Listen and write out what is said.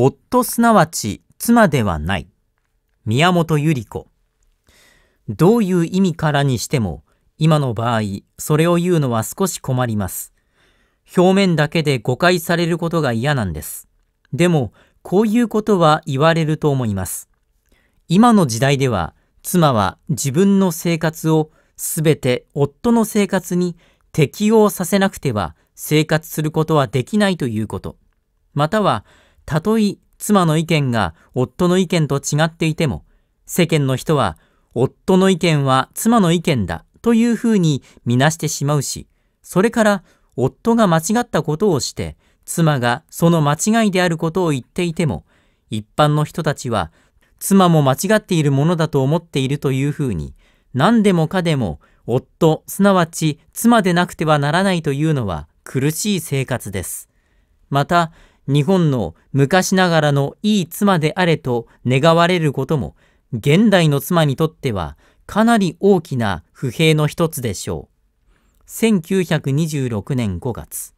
夫すなわち妻ではない。宮本百合子。どういう意味からにしても、今の場合、それを言うのは少し困ります。表面だけで誤解されることが嫌なんです。でも、こういうことは言われると思います。今の時代では、妻は自分の生活をすべて夫の生活に適応させなくては生活することはできないということ。または、たとえ妻の意見が夫の意見と違っていても、世間の人は夫の意見は妻の意見だというふうに見なしてしまうし、それから夫が間違ったことをして、妻がその間違いであることを言っていても、一般の人たちは妻も間違っているものだと思っているというふうに、何でもかでも夫、すなわち妻でなくてはならないというのは苦しい生活です。また、日本の昔ながらのいい妻であれと願われることも現代の妻にとってはかなり大きな不平の一つでしょう。1926年5月。